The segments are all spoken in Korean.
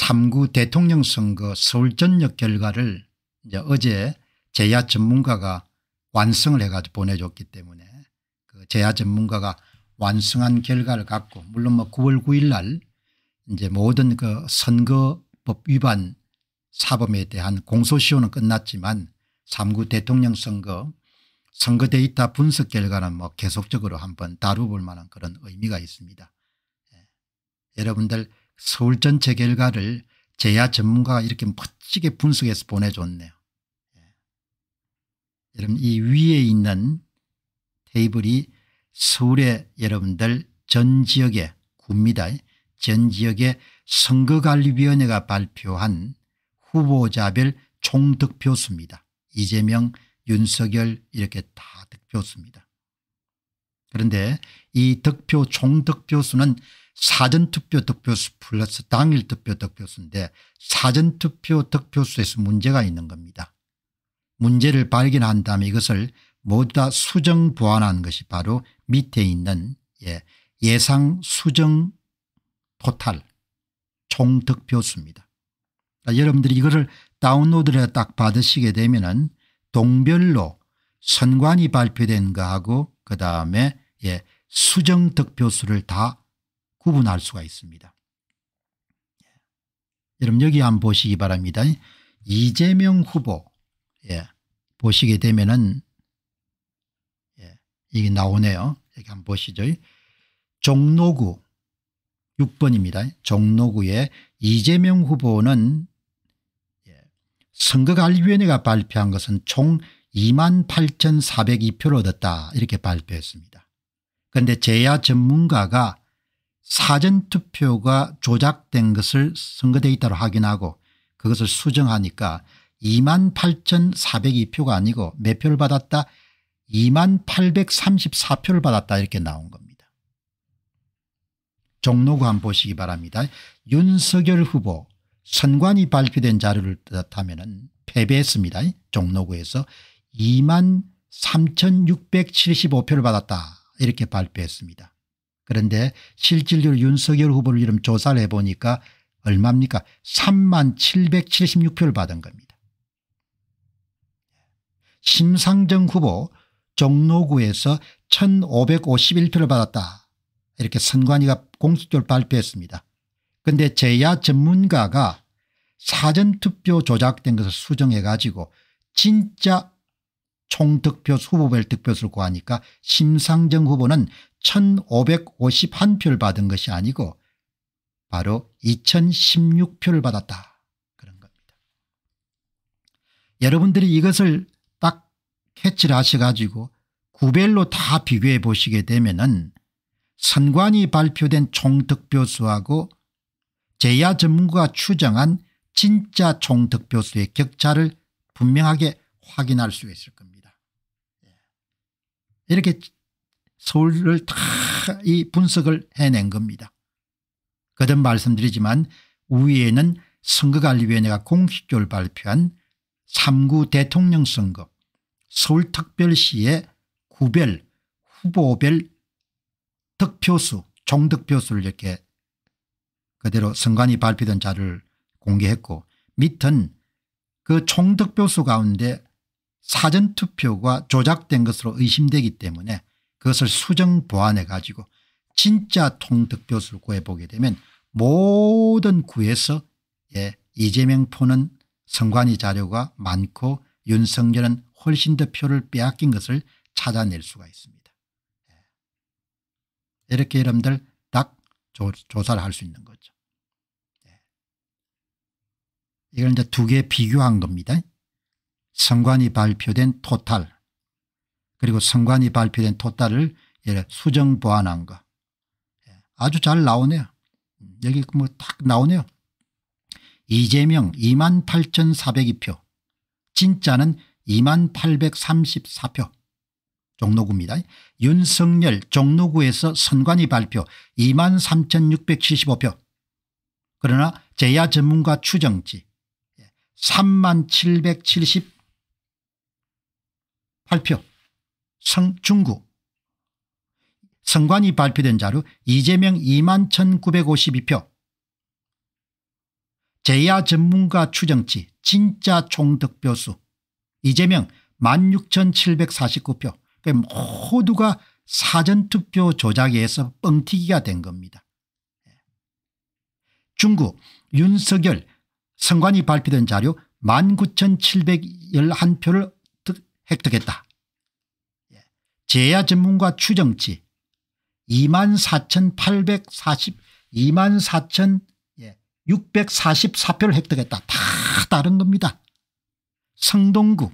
3구 대통령 선거 서울전역 결과를 이제 어제 제야 전문가가 완성을 해가지고 보내줬기 때문에 그 제야 전문가가 완성한 결과를 갖고 물론 뭐 9월 9일 날 이제 모든 그 선거법 위반 사범에 대한 공소시효는 끝났지만 3구 대통령 선거 선거 데이터 분석 결과는 뭐 계속적으로 한번 다뤄볼 만한 그런 의미가 있습니다. 예. 여러분들 서울 전체 결과를 제야 전문가가 이렇게 멋지게 분석해서 보내줬네요. 예. 여러분 이 위에 있는 테이블이 서울의 여러분들 전 지역의 구입니다. 전 지역의 선거관리위원회가 발표한 후보자별 총득표수입니다. 이재명, 윤석열 이렇게 다 득표수입니다. 그런데 이 득표 총 득표수는 사전투표 득표수 플러스 당일 투표 득표수인데 사전투표 득표수에서 문제가 있는 겁니다. 문제를 발견한 다음에 이것을 모두 다 수정 보완한 것이 바로 밑에 있는 예, 상 수정 토탈 총 득표수입니다. 그러니까 여러분들이 이거를 다운로드를 딱 받으시게 되면 은 동별로 선관위 발표된 거하고 그 다음에 예, 수정 득표수를 다 구분할 수가 있습니다. 예. 여러분 여기 한번 보시기 바랍니다. 이재명 후보 예, 보시게 되면은 예, 이게 나오네요. 여기 한번 보시죠. 종로구 6번입니다. 종로구의 이재명 후보는 예, 선거관리위원회가 발표한 것은 총 28,402표를 얻었다 이렇게 발표했습니다. 그런데 제야 전문가가 사전투표가 조작된 것을 선거데이터로 확인하고 그것을 수정하니까 2만 8,402표가 아니고 몇 표를 받았다? 2만 834표를 받았다 이렇게 나온 겁니다. 종로구 한번 보시기 바랍니다. 윤석열 후보 선관위 발표된 자료를 뜻하면 은 패배했습니다. 종로구에서 2만 3,675표를 받았다. 이렇게 발표했습니다. 그런데 실질적으로 윤석열 후보를 이름 조사를 해보니까 얼마입니까? 3만 776표를 받은 겁니다. 심상정 후보 종로구에서 1551표를 받았다. 이렇게 선관위가 공식적으로 발표했습니다. 그런데 제야 전문가가 사전투표 조작된 것을 수정해 가지고 진짜 총득표 수보별 득표수를 구하니까 심상정 후보는 1551표를 받은 것이 아니고 바로 2016표를 받았다 그런 겁니다. 여러분들이 이것을 딱 캐치를 하셔가지고 구별로 다 비교해 보시게 되면 은 선관위 발표된 총득표수하고 제야 전문가가 추정한 진짜 총득표수의 격차를 분명하게 확인할 수 있을 겁니다. 이렇게 서울을 다 이 분석을 해낸 겁니다. 거듭 말씀드리지만 우위에는 선거관리위원회가 공식적으로 발표한 3구 대통령 선거 서울특별시의 구별 후보별 득표수 총득표수를 이렇게 그대로 선관위 발표된 자료를 공개했고 밑은 그 총득표수 가운데 사전투표가 조작된 것으로 의심되기 때문에 그것을 수정 보완해 가지고 진짜 통득표수를 구해보게 되면 모든 구에서 예, 이재명 포는 선관위 자료가 많고 윤석열은 훨씬 더 표를 빼앗긴 것을 찾아낼 수가 있습니다. 예. 이렇게 여러분들 딱 조, 사를 할 수 있는 거죠. 예. 이걸 이제 두 개 비교한 겁니다. 성관이 발표된 토탈 그리고 성관이 발표된 토탈을 수정 보완한 거 예, 아주 잘 나오네요. 여기 뭐 딱 나오네요. 이재명 28,402표 진짜는 2834표 종로구입니다. 윤석열 종로구에서 선관위 발표 23,675표 그러나 재야 전문가 추정치 3 7 발표 성중구 선관위 발표된 자료 이재명 2만 1952표 제야 전문가 추정치 진짜 총득표수 이재명 16,749표 그 모두가 사전투표 조작에 서 뻥튀기가 된 겁니다. 중국 윤석열 선관위 발표된 자료 19,711표를 획득했다. 제야 전문가 추정치 24,840 24,644표를 획득했다. 다 다른 겁니다. 성동구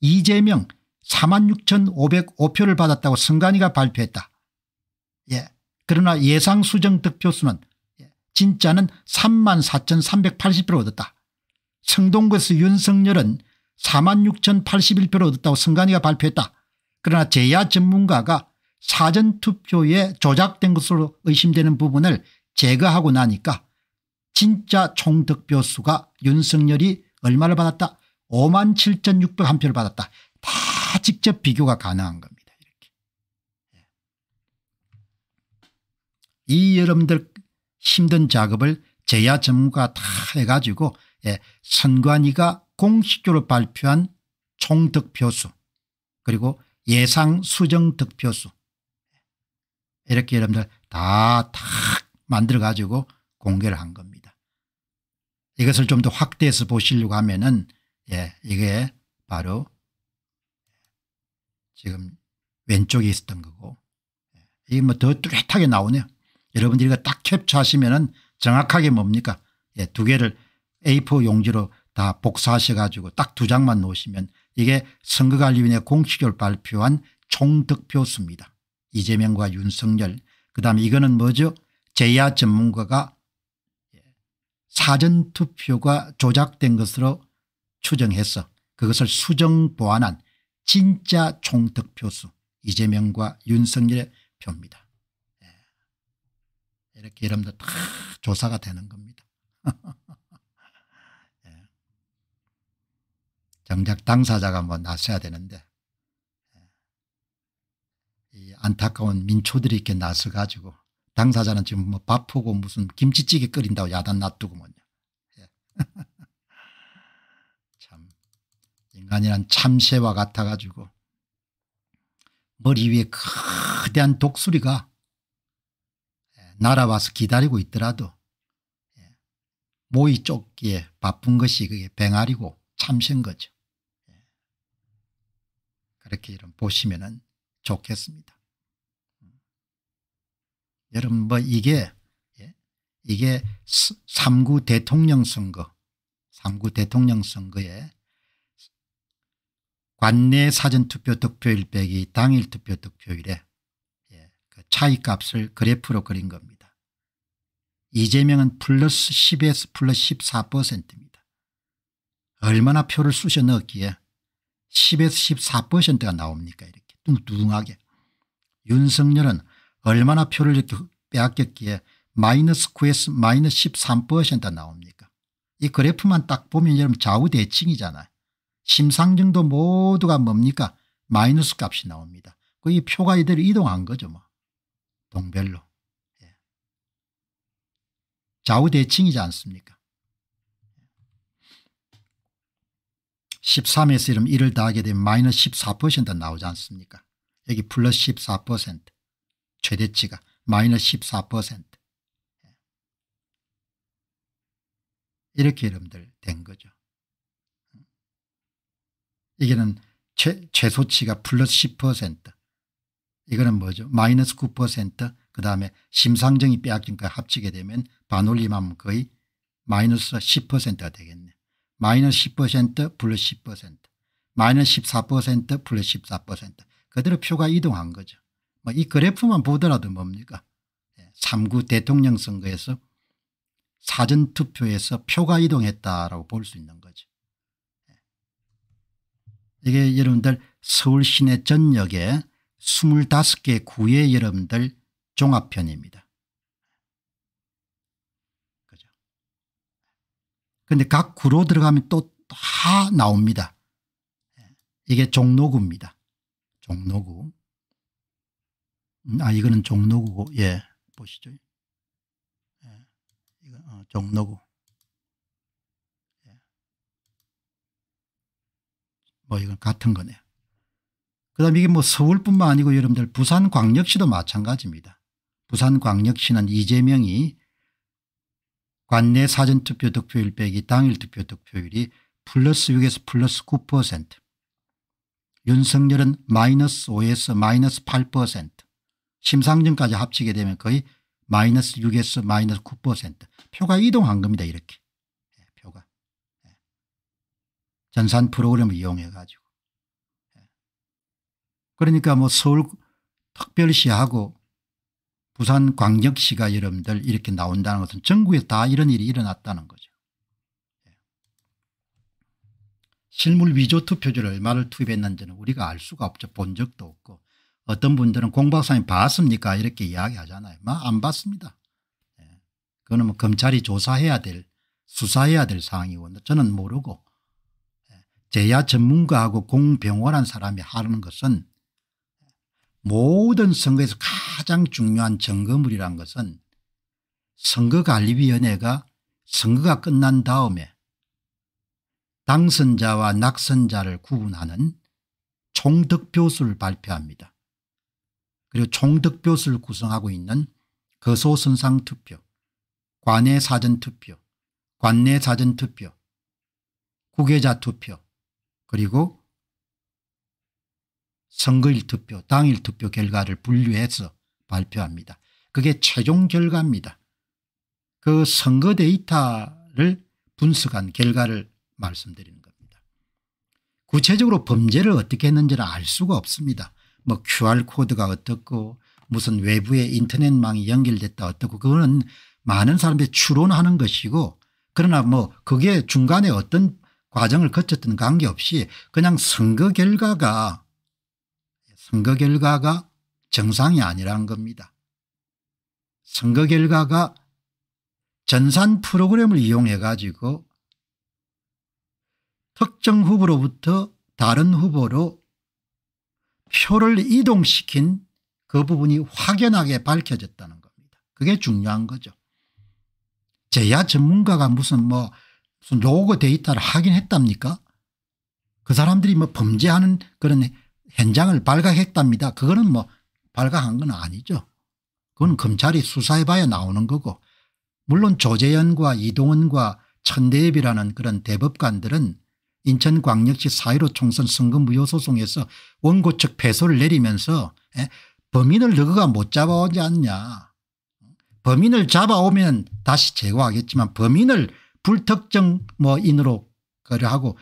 이재명 46,505표를 받았다고 승관이가 발표했다. 예. 그러나 예상 수정 득표수는 예, 진짜는 34,380표를 얻었다. 성동구에서 윤석열은 46,081표를 얻었다고 승관이가 발표했다. 그러나 제야 전문가가 사전투표에 조작된 것으로 의심되는 부분을 제거하고 나니까 진짜 총득표수가 윤석열이 얼마를 받았다 5만 7,601표를 받았다 다 직접 비교가 가능한 겁니다 이렇게 예. 이 여러분들 힘든 작업을 제야 전문가 다 해가지고 예, 선관위가 공식적으로 발표한 총득표수 그리고 예상 수정 득표수 이렇게 여러분들 다 탁 만들어 가지고 공개를 한 겁니다. 이것을 좀 더 확대해서 보시려고 하면은 예, 이게 바로 지금 왼쪽에 있었던 거고 예, 이게 뭐 더 뚜렷하게 나오네요. 여러분들이 이거 딱 캡처하시면은 정확하게 뭡니까? 예, 두 개를 A4 용지로 다 복사하셔 가지고 딱 두 장만 놓으시면 이게 선거관리위원회 공식적으로 발표한 총득표수입니다. 이재명과 윤석열 그다음에 이거는 뭐죠 재야 전문가가 사전투표가 조작된 것으로 추정해서 그것을 수정 보완한 진짜 총득표수 이재명과 윤석열의 표입니다. 예. 이렇게 여러분들 다 조사가 되는 겁니다. 당장 당사자가 뭐 나서야 되는데 예. 이 안타까운 민초들이 이렇게 나서 가지고 당사자는 지금 뭐 밥하고 무슨 김치찌개 끓인다고 야단 놔두고만요. 예. 참 인간이란 참새와 같아가지고 머리 위에 거대한 독수리가 예, 날아와서 기다리고 있더라도 모이 쫓기에 바쁜 것이 그게 뱅아리고 참신 거죠. 그렇게 좀 보시면 좋겠습니다. 여러분 뭐 이게 예, 이게 3구 대통령 선거 3구 대통령 선거에 관내 사전투표 득표일 빼기 당일 투표 득표일에 예, 그 차이값을 그래프로 그린 겁니다. 이재명은 플러스 10에서 플러스 14%입니다. 얼마나 표를 쑤셔 넣었기에 10에서 14%가 나옵니까 이렇게 뚱뚱하게. 윤석열은 얼마나 표를 이렇게 빼앗겼기에 마이너스 9에서 마이너스 13%가 나옵니까 이 그래프만 딱 보면 여러분 좌우대칭이잖아요. 심상정도 모두가 뭡니까 마이너스 값이 나옵니다. 그 이 표가 이대로 이동한 거죠 뭐 동별로. 예. 좌우대칭이지 않습니까 13에서 이름 1을 더하게 되면 마이너스 14% 나오지 않습니까 여기 플러스 14% 최대치가 마이너스 14% 이렇게 여러분들 된 거죠. 이게는 최, 최소치가 플러스 10% 이거는 뭐죠 마이너스 9%그 다음에 심상정이 빼앗긴 거 합치게 되면 반올림하면 거의 마이너스 10%가 되겠네. 마이너스 10% 플러스 10% 마이너스 14% 플러스 14% 그대로 표가 이동한 거죠. 뭐 이 그래프만 보더라도 뭡니까 3구 예, 대통령 선거에서 사전투표에서 표가 이동했다라고 볼 수 있는 거죠. 예. 이게 여러분들 서울 시내 전역에 25개 구의 여러분들 종합편입니다. 그런데 각 구로 들어가면 또 다 나옵니다. 이게 종로구입니다. 종로구. 음, 아 이거는 종로구고 예 보시죠. 예. 어, 종로구. 예. 뭐 이건 같은 거네요. 그다음 이게 뭐 서울뿐만 아니고 여러분들 부산광역시도 마찬가지입니다. 부산광역시는 이재명이 관내 사전투표 득표율 빼기 당일 투표 득표율이 플러스 6에서 플러스 9% 윤석열은 마이너스 5에서 마이너스 8% 심상정까지 합치게 되면 거의 마이너스 6에서 마이너스 9% 표가 이동한 겁니다. 이렇게 네, 표가 네. 전산 프로그램을 이용해 가지고 네. 예. 그러니까 뭐 서울 특별시하고 부산광역시가 여러분들 이렇게 나온다는 것은 전국에 다 이런 일이 일어났다는 거죠. 예. 실물 위조 투표지를 얼마를 투입했는지는 우리가 알 수가 없죠. 본 적도 없고 어떤 분들은 공 박사님 봤습니까 이렇게 이야기하잖아요. 안 봤습니다. 예. 그거는 뭐 검찰이 조사해야 될 수사해야 될 사항이고 저는 모르고 예. 제야 전문가하고 공병원한 사람이 하는 것은 모든 선거에서 가장 중요한 증거물이란 것은 선거관리위원회가 선거가 끝난 다음에 당선자와 낙선자를 구분하는 총득표수를 발표합니다. 그리고 총득표수를 구성하고 있는 거소선상투표, 관내사전투표, 관내사전투표, 국외자투표 그리고 선거일 투표 당일 투표 결과를 분류해서 발표합니다. 그게 최종 결과입니다. 그 선거 데이터를 분석한 결과를 말씀드리는 겁니다. 구체적으로 범죄를 어떻게 했는지는 알 수가 없습니다. 뭐 QR코드가 어떻고 무슨 외부의 인터넷망이 연결됐다 어떻고 그거는 많은 사람들이 추론하는 것이고 그러나 뭐 그게 중간에 어떤 과정을 거쳤든 관계없이 그냥 선거 결과가 선거 결과가 정상이 아니라는 겁니다. 선거 결과가 전산 프로그램을 이용해 가지고 특정 후보로부터 다른 후보로 표를 이동시킨 그 부분이 확연하게 밝혀졌다는 겁니다. 그게 중요한 거죠. 제야 전문가가 무슨 뭐 무슨 로고 데이터를 확인했답니까? 그 사람들이 뭐 범죄하는 그런 현장을 발각했답니다. 그거는 뭐 발각한 건 아니죠. 그건 검찰이 수사해봐야 나오는 거고 물론 조재현과 이동원과 천대엽이라는 그런 대법관들은 인천광역시 사일오 총선 선거 무효 소송에서 원고 측 패소를 내리면서 예, 범인을 너가 못 잡아오지 않냐 범인을 잡아오면 다시 제거하겠지만 범인을 불특정 뭐 인으로 그려 하고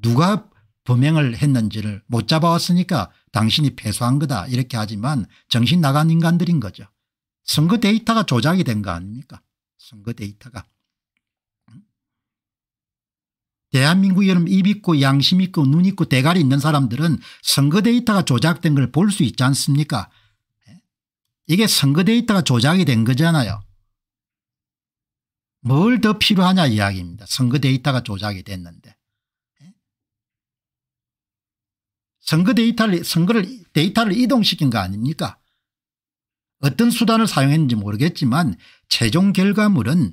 누가 범행을 했는지를 못 잡아왔으니까 당신이 패소한 거다 이렇게 하지만 정신 나간 인간들인 거죠. 선거 데이터가 조작이 된 거 아닙니까 선거 데이터가. 대한민국 여러분 입 있고 양심 있고 눈 있고 대가리 있는 사람들은 선거 데이터가 조작된 걸 볼 수 있지 않습니까 이게 선거 데이터가 조작이 된 거잖아요. 뭘 더 필요하냐 이야기입니다. 선거 데이터가 조작이 됐는데. 선거 데이터를 선거를 데이터를 이동시킨 거 아닙니까? 어떤 수단을 사용했는지 모르겠지만 최종 결과물은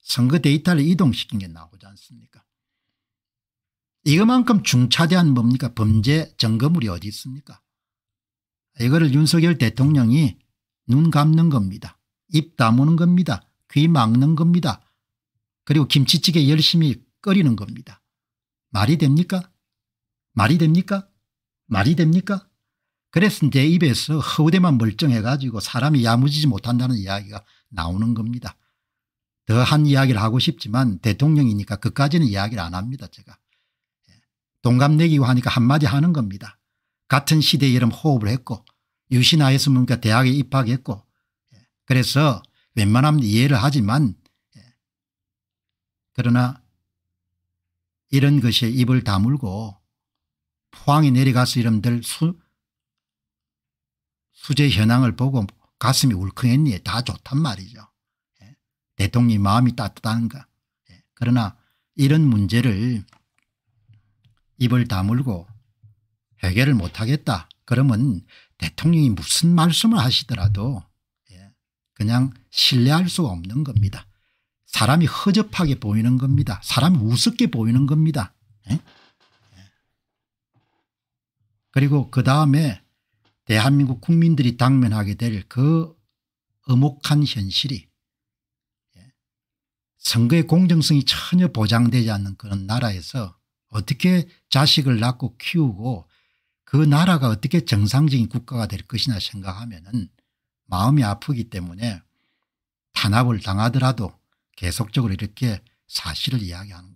선거 데이터를 이동시킨 게 나오지 않습니까? 이거만큼 중차대한 뭡니까 범죄 점검물이 어디 있습니까? 이거를 윤석열 대통령이 눈 감는 겁니다. 입 다무는 겁니다. 귀 막는 겁니다. 그리고 김치찌개 열심히 끓이는 겁니다. 말이 됩니까? 말이 됩니까? 말이 됩니까? 그래서 내 입에서 허우대만 멀쩡해가지고 사람이 야무지지 못한다는 이야기가 나오는 겁니다. 더한 이야기를 하고 싶지만 대통령이니까 그까지는 이야기를 안 합니다 제가. 동갑내기고 예. 하니까 한마디 하는 겁니다. 같은 시대에 이름 호흡을 했고 유신하였으면 그 대학에 입학했고 예. 그래서 웬만하면 이해를 하지만 예. 그러나 이런 것에 입을 다물고 포항에 내려가서 이름들 수, 수재 현황을 보고 가슴이 울컥했니 다 좋단 말이죠. 예. 대통령 마음이 따뜻한 거. 예. 그러나 이런 문제를 입을 다물고 해결을 못하겠다 그러면 대통령이 무슨 말씀을 하시더라도 예. 그냥 신뢰할 수가 없는 겁니다. 사람이 허접하게 보이는 겁니다. 사람이 우습게 보이는 겁니다. 그리고 그 다음에 대한민국 국민들이 당면하게 될 그 어목한 현실이 예, 선거의 공정성이 전혀 보장되지 않는 그런 나라에서 어떻게 자식을 낳고 키우고 그 나라가 어떻게 정상적인 국가가 될 것이냐 생각하면 은 마음이 아프기 때문에 탄압을 당하더라도 계속적으로 이렇게 사실을 이야기하는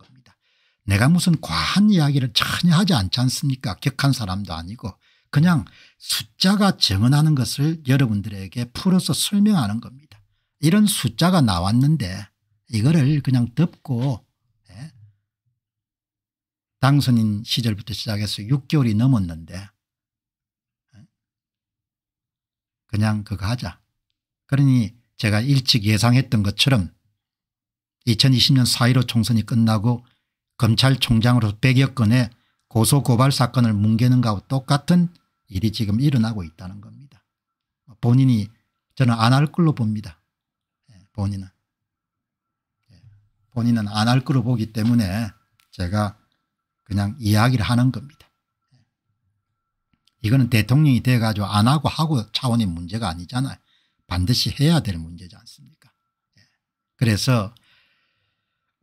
내가 무슨 과한 이야기를 전혀 하지 않지 않습니까 격한 사람도 아니고 그냥 숫자가 증언하는 것을 여러분들에게 풀어서 설명하는 겁니다. 이런 숫자가 나왔는데 이거를 그냥 덮고 예? 당선인 시절부터 시작해서 6개월이 넘었는데 예, 그냥 그거 하자. 그러니 제가 일찍 예상했던 것처럼 2020년 4.15 총선이 끝나고 검찰총장으로 100여 건의 고소고발 사건을 뭉개는 가와 똑같은 일이 지금 일어나고 있다는 겁니다. 본인이 저는 안 할 걸로 봅니다. 예, 본인은. 예, 본인은 안 할 걸로 보기 때문에 제가 그냥 이야기를 하는 겁니다. 예. 이거는 대통령이 돼가지고 안 하고 하고 차원의 문제가 아니잖아요. 반드시 해야 될 문제지 않습니까. 그래서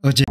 어제